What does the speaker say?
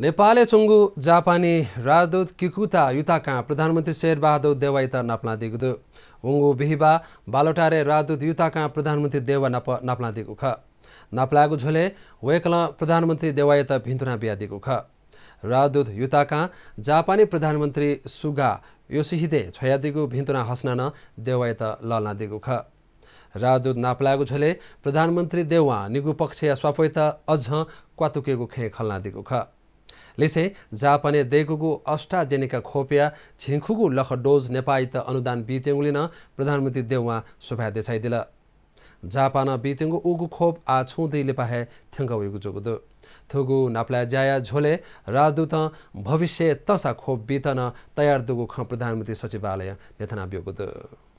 नेपाले चुङ्गु जापानी राजदूत किकुता युताका प्रधानमन्त्री शेरबहादुर देवाइत दु उङ्गु बिहिबा बालोटारे राजदूत युताका प्रधानमन्त्री देव नप्ना नाप्लादिगु ख नाप्लागु झोले वेकल प्रधानमन्त्री देवाइत भिन्तुना बियादिगु ख राजदूत युताका जापानी प्रधानमन्त्री सुगा योसिहिदे छयादिगु भिन्तुना हस्नान लल्ना लल्नादिगु ख राजदूत नाप्लागु झोले प्रधानमन्त्री देवा निगु पक्ष स्वापैता अझ क्वातुकेको खे दिएको ख लिसे जापाने देगुगु अष्टाजेनिका खोपिया झिङ्खुगु लख डोज नेपायित अनुदान बितेङ्गुलिन प्रधानमन्त्री देउवा सुभा देसाइदिल जापान बितेङ्गु उगु खोप आ छुँदै लिपाहे थ्याङ्गा उगु जोगुदु थुगु नाप्ला ज्याया झोले राजदूत भविष्य तसा खोप बितन तयार दुगु ख प्रधानमन्त्री सचिवालय नेथना बियोगुदु